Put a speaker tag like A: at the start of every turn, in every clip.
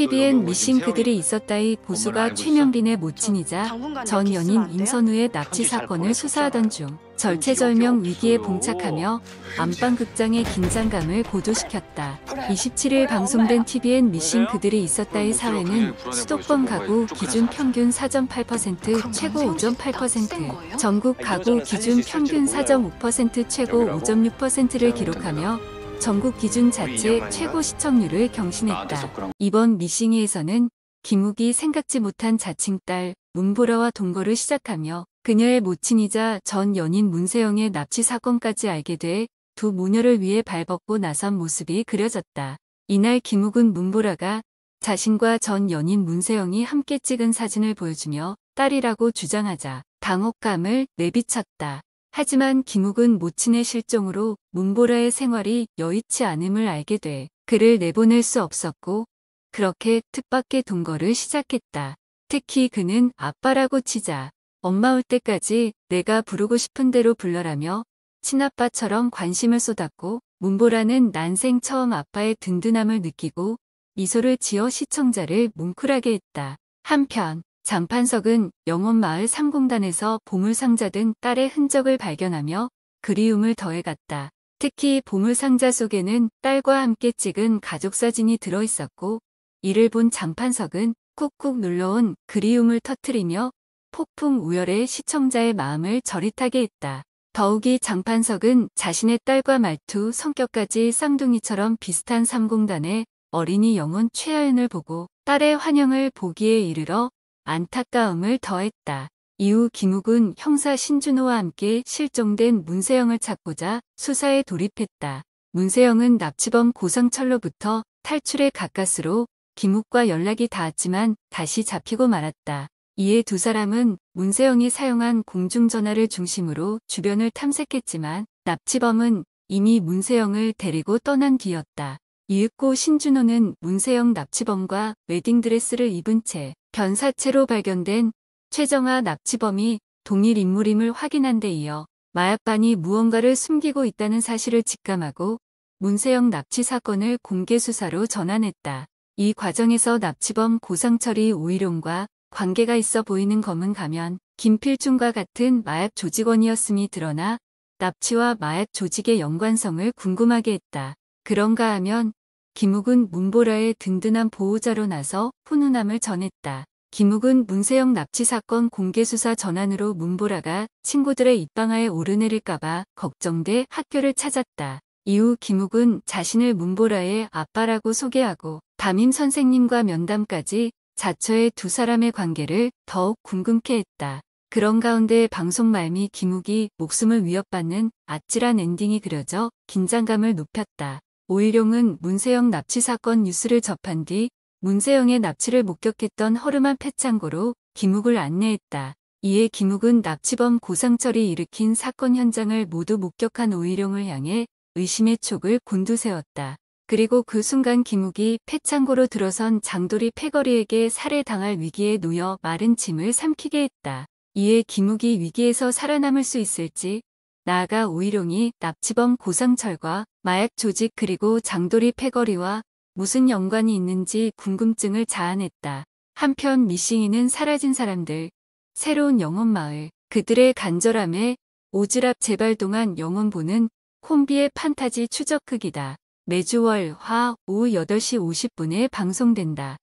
A: TVN 미싱 그들이 있었다의 보수가 최명빈의 모친이자 전 연인 임선우의 납치 사건을 수사하던 중 그 절체절명 위기에 봉착하며 네, 안방극장의 긴장감을 고조시켰다. 27일 방송된 TVN 미싱 그들이 있었다의 뭐 사회는 수도권 가구 기준 평균 4.8% 최고 5.8%, 전국 가구 기준 평균 4.5% 최고 5.6%를 기록하며 전국 기준 자체 최고 시청률을 경신했다. 이번 미싱에서는 김욱이 생각지 못한 자칭 딸 문보라와 동거를 시작하며 그녀의 모친이자 전 연인 문세영의 납치 사건까지 알게 돼 두 모녀를 위해 발벗고 나선 모습이 그려졌다. 이날 김욱은 문보라가 자신과 전 연인 문세영이 함께 찍은 사진을 보여주며 딸이라고 주장하자 당혹감을 내비쳤다. 하지만 김욱은 모친의 실종으로 문보라의 생활이 여의치 않음을 알게 돼 그를 내보낼 수 없었고 그렇게 뜻밖의 동거를 시작했다. 특히 그는 아빠라고 치자 엄마 올 때까지 내가 부르고 싶은 대로 불러라며 친아빠처럼 관심을 쏟았고 문보라는 난생 처음 아빠의 든든함을 느끼고 미소를 지어 시청자를 뭉클하게 했다. 한편 장판석은 영원마을 3공단에서 보물상자 등 딸의 흔적을 발견하며 그리움을 더해갔다. 특히 보물상자 속에는 딸과 함께 찍은 가족사진이 들어있었고 이를 본 장판석은 쿡쿡 눌러온 그리움을 터트리며 폭풍 우열의 시청자의 마음을 저릿하게 했다. 더욱이 장판석은 자신의 딸과 말투, 성격까지 쌍둥이처럼 비슷한 3공단의 어린이 영혼 최하윤을 보고 딸의 환영을 보기에 이르러 안타까움을 더했다. 이후 김욱은 형사 신준호와 함께 실종된 문세영을 찾고자 수사에 돌입했다. 문세영은 납치범 고상철로부터 탈출의 가까스로 김욱과 연락이 닿았지만 다시 잡히고 말았다. 이에 두 사람은 문세영이 사용한 공중전화를 중심으로 주변을 탐색했지만 납치범은 이미 문세영을 데리고 떠난 뒤였다. 이윽고 신준호는 문세영 납치범과 웨딩드레스를 입은 채 변사체로 발견된 최정아 납치범이 동일 인물임을 확인한 데 이어 마약반이 무언가를 숨기고 있다는 사실을 직감하고 문세영 납치 사건을 공개 수사로 전환했다. 이 과정에서 납치범 고상철이 오일용과 관계가 있어 보이는 검은 가면 김필중과 같은 마약 조직원이었음이 드러나 납치와 마약 조직의 연관성을 궁금하게 했다. 그런가 하면 김욱은 문보라의 든든한 보호자로 나서 훈훈함을 전했다. 김욱은 문세영 납치 사건 공개수사 전환으로 문보라가 친구들의 입방아에 오르내릴까봐 걱정돼 학교를 찾았다. 이후 김욱은 자신을 문보라의 아빠라고 소개하고 담임 선생님과 면담까지 자처의 두 사람의 관계를 더욱 궁금케 했다. 그런 가운데 방송 말미 김욱이 목숨을 위협받는 아찔한 엔딩이 그려져 긴장감을 높였다. 오일용은 문세영 납치 사건 뉴스를 접한 뒤 문세영의 납치를 목격했던 허름한 패창고로 김욱을 안내했다. 이에 김욱은 납치범 고상철이 일으킨 사건 현장을 모두 목격한 오일용을 향해 의심의 촉을 곤두세웠다. 그리고 그 순간 김욱이 패창고로 들어선 장돌이 패거리에게 살해당할 위기에 놓여 마른 침을 삼키게 했다. 이에 김욱이 위기에서 살아남을 수 있을지 나아가 우이룡이 납치범 고상철과 마약 조직 그리고 장돌이 패거리와 무슨 연관이 있는지 궁금증을 자아냈다. 한편 미싱이는 사라진 사람들, 새로운 영혼마을, 그들의 간절함에 오즈랍 재발 동안 영혼보는 콤비의 판타지 추적극이다. 매주 월, 화, 오후 8시 50분에 방송된다.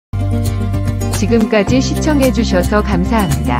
A: 지금까지 시청해주셔서 감사합니다.